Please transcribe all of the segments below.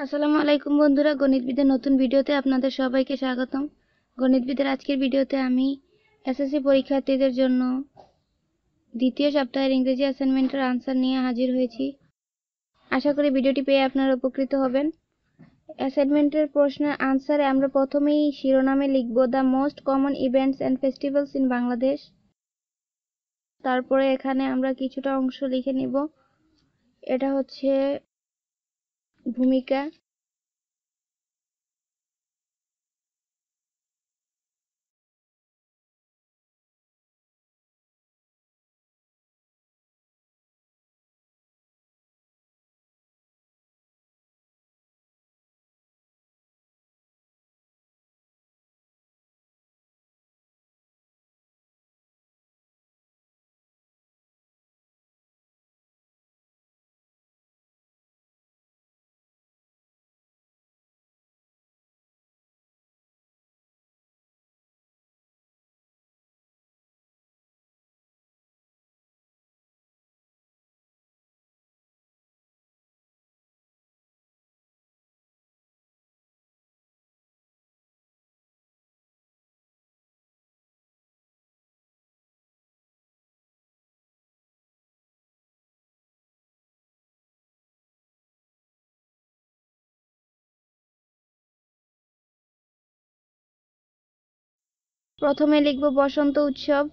আসসালামু আলাইকুম বন্ধুরা গণিতবিদের নতুন ভিডিওতে আপনাদের সবাইকে স্বাগতম গণিতবিদের আজকের ভিডিওতে আমি এসএসসি পরীক্ষার্থীদের জন্য দ্বিতীয় সপ্তাহের ইংরেজি অ্যাসাইনমেন্টের আনসার নিয়ে হাজির হয়েছি আশা করি ভিডিওটি পেয়ে আপনারা উপকৃত হবেন অ্যাসাইনমেন্টের প্রশ্নের আনসারে আমরা প্রথমেই শিরোনামে লিখব the most common events and festivals in Bangladesh তারপরে এখানে আমরা কিছুটা অংশ লিখে নিব এটা হচ্ছে ভূমিকা প্রথমে লিখব বসন্ত উৎসব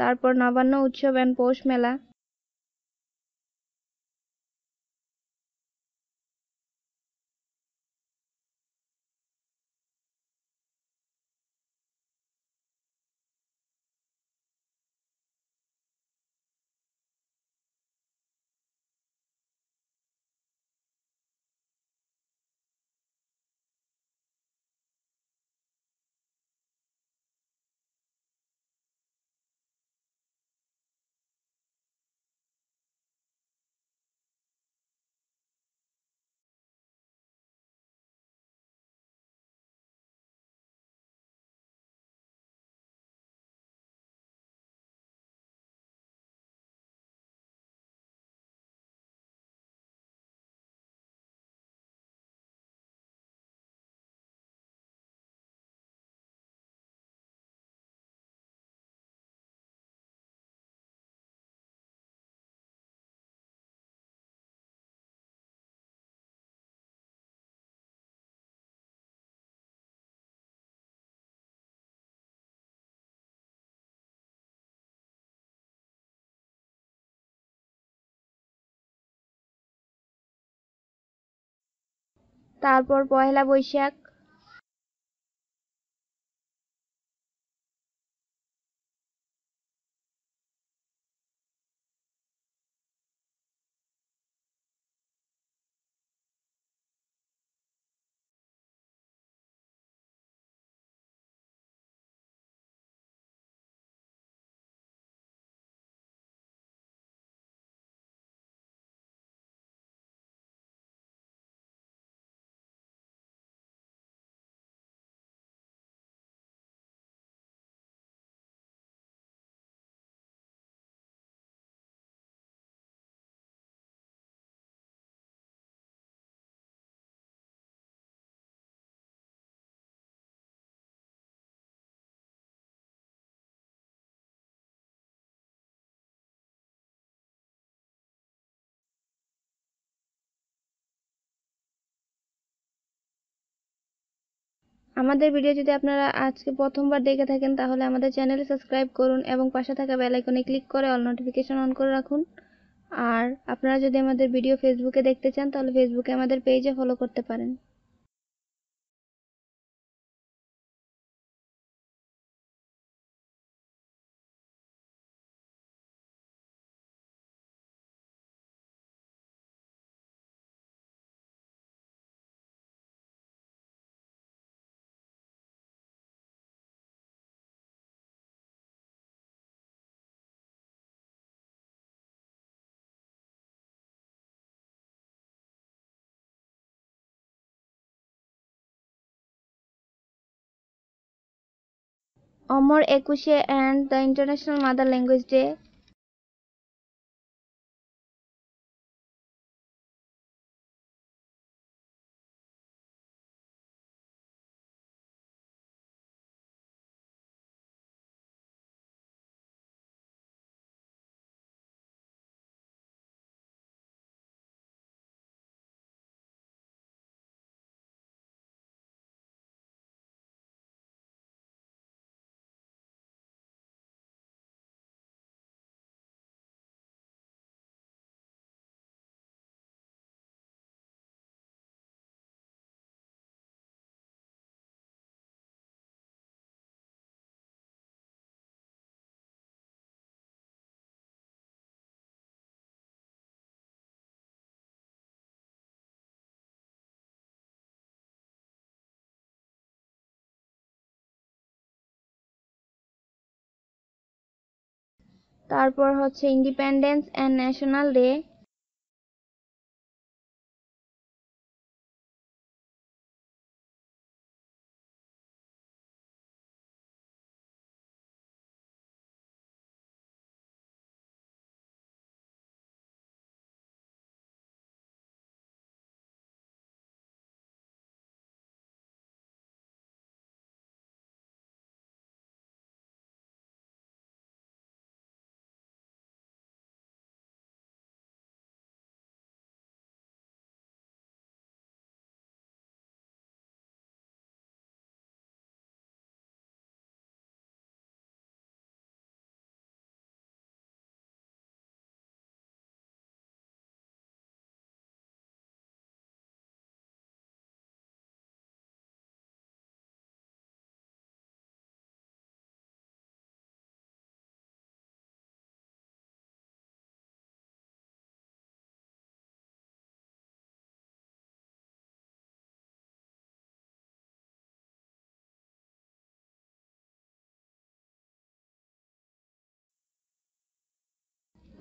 তারপর নবান্ন উৎসব অ্যান্ড পৌষ মেলা তারপর পহেলা বৈশাখ আমাদের ভিডিও যদি আপনারা আজকে প্রথমবার দেখে থাকেন তাহলে আমাদের চ্যানেলে সাবস্ক্রাইব করুন এবং পাশে থাকা বেল আইকনে ক্লিক করে অল নোটিফিকেশন অন করে রাখুন আর আপনারা যদি আমাদের ভিডিও ফেসবুকে দেখতে চান তাহলে ফেসবুকে আমাদের পেজে ফলো করতে পারেন Amar Ekushe and the International Mother Language Day তারপর হচ্ছে ইন্ডিপেন্ডেন্স অ্যান্ড ন্যাশনাল ডে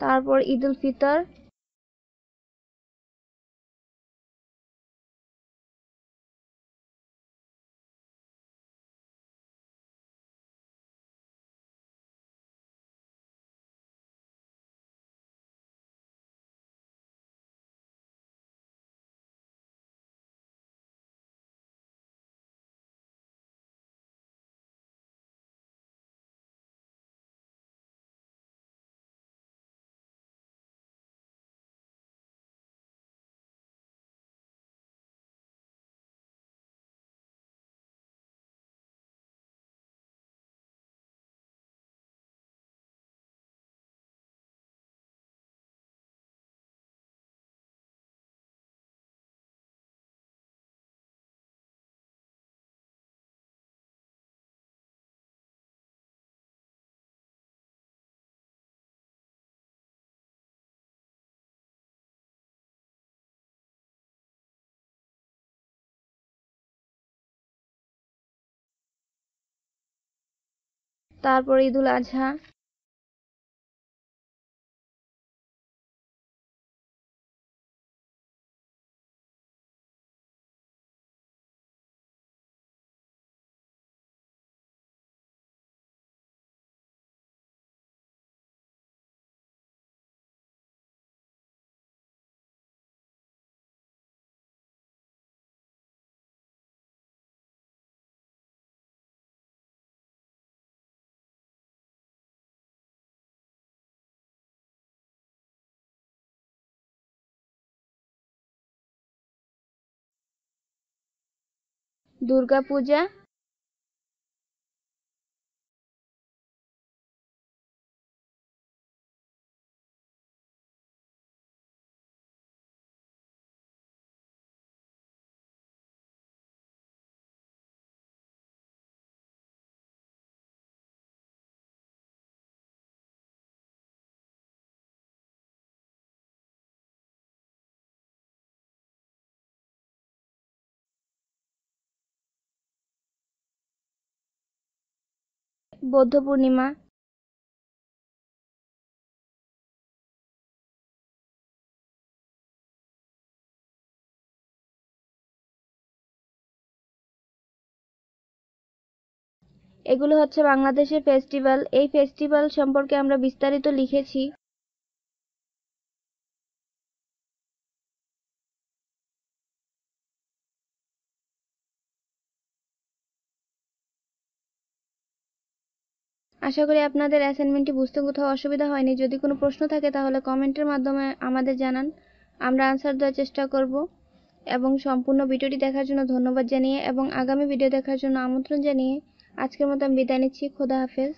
তারপর ঈদ উল ফিতর তারপর ঈদুল আজহা दुर्गा पूजा বৌদ্ধ পূর্ণিমা এগুলো হচ্ছে বাংলাদেশের ফেস্টিভ্যাল এই ফেস্টিভ্যাল সম্পর্কে আমরা বিস্তারিত লিখেছি আশা করি আপনাদের অ্যাসাইনমেন্টটি বুঝতে কোথাও অসুবিধা হয়নি যদি কোনো প্রশ্ন থাকে তাহলে কমেন্টের মাধ্যমে আমাদের জানান আমরা আনসার দেওয়ার চেষ্টা করব এবং সম্পূর্ণ ভিডিওটি দেখার জন্য ধন্যবাদ জানিয়ে এবং আগামী ভিডিও দেখার জন্য আমন্ত্রণ জানিয়ে আজকের মতো আমি বিদায় নিচ্ছি খোদা হাফেজ